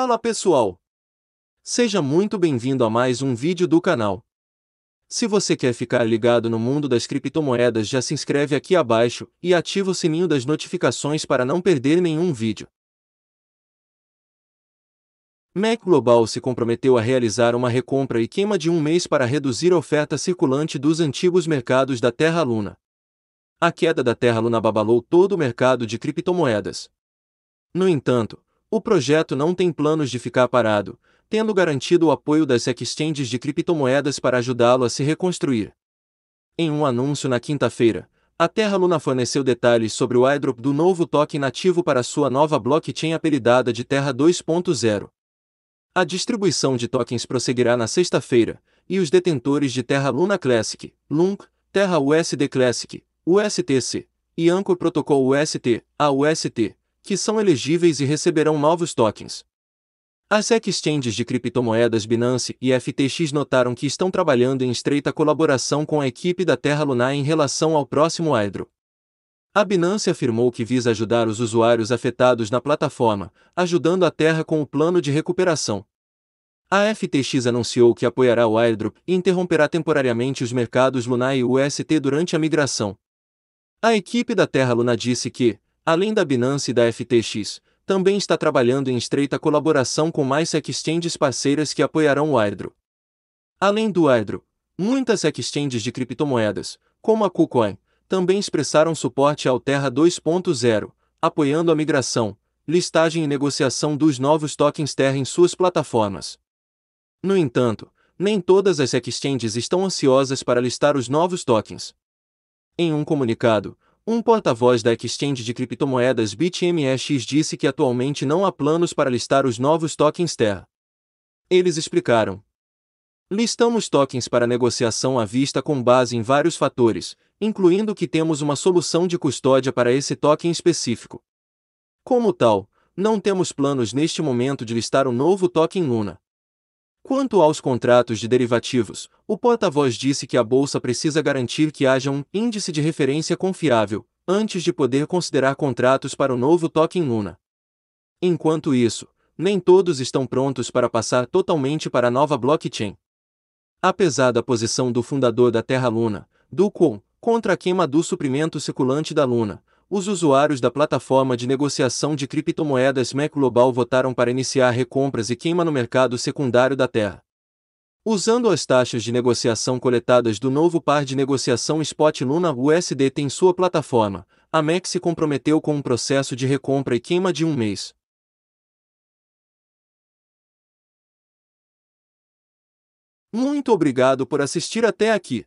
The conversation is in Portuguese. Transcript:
Fala pessoal! Seja muito bem-vindo a mais um vídeo do canal. Se você quer ficar ligado no mundo das criptomoedas já se inscreve aqui abaixo e ativa o sininho das notificações para não perder nenhum vídeo. Mac Global se comprometeu a realizar uma recompra e queima de um mês para reduzir a oferta circulante dos antigos mercados da Terra Luna. A queda da Terra Luna babalou todo o mercado de criptomoedas. No entanto, o projeto não tem planos de ficar parado, tendo garantido o apoio das exchanges de criptomoedas para ajudá-lo a se reconstruir. Em um anúncio na quinta-feira, a Terra Luna forneceu detalhes sobre o airdrop do novo token nativo para sua nova blockchain apelidada de Terra 2.0. A distribuição de tokens prosseguirá na sexta-feira, e os detentores de Terra Luna Classic, LUNC, Terra USD Classic, USTC, e Anchor Protocol UST, AUST, que são elegíveis e receberão novos tokens. As exchanges de criptomoedas Binance e FTX notaram que estão trabalhando em estreita colaboração com a equipe da Terra Lunar em relação ao próximo Hydro. A Binance afirmou que visa ajudar os usuários afetados na plataforma, ajudando a Terra com o plano de recuperação. A FTX anunciou que apoiará o airdrop e interromperá temporariamente os mercados Lunar e UST durante a migração. A equipe da Terra Luna disse que, além da Binance e da FTX, também está trabalhando em estreita colaboração com mais exchanges parceiras que apoiarão o Airdro. Além do Airdro, muitas exchanges de criptomoedas, como a KuCoin, também expressaram suporte ao Terra 2.0, apoiando a migração, listagem e negociação dos novos tokens Terra em suas plataformas. No entanto, nem todas as exchanges estão ansiosas para listar os novos tokens. Em um comunicado, um porta-voz da exchange de criptomoedas BitMEX disse que atualmente não há planos para listar os novos tokens Terra. Eles explicaram. Listamos tokens para negociação à vista com base em vários fatores, incluindo que temos uma solução de custódia para esse token específico. Como tal, não temos planos neste momento de listar o um novo token Luna. Quanto aos contratos de derivativos, o porta-voz disse que a bolsa precisa garantir que haja um índice de referência confiável, antes de poder considerar contratos para o novo token Luna. Enquanto isso, nem todos estão prontos para passar totalmente para a nova blockchain. Apesar da posição do fundador da Terra Luna, Duquon, contra a queima do suprimento circulante da Luna, os usuários da plataforma de negociação de criptomoedas MEC Global votaram para iniciar recompras e queima no mercado secundário da Terra. Usando as taxas de negociação coletadas do novo par de negociação Spot Luna USD em sua plataforma, a MEC se comprometeu com um processo de recompra e queima de um mês. Muito obrigado por assistir até aqui.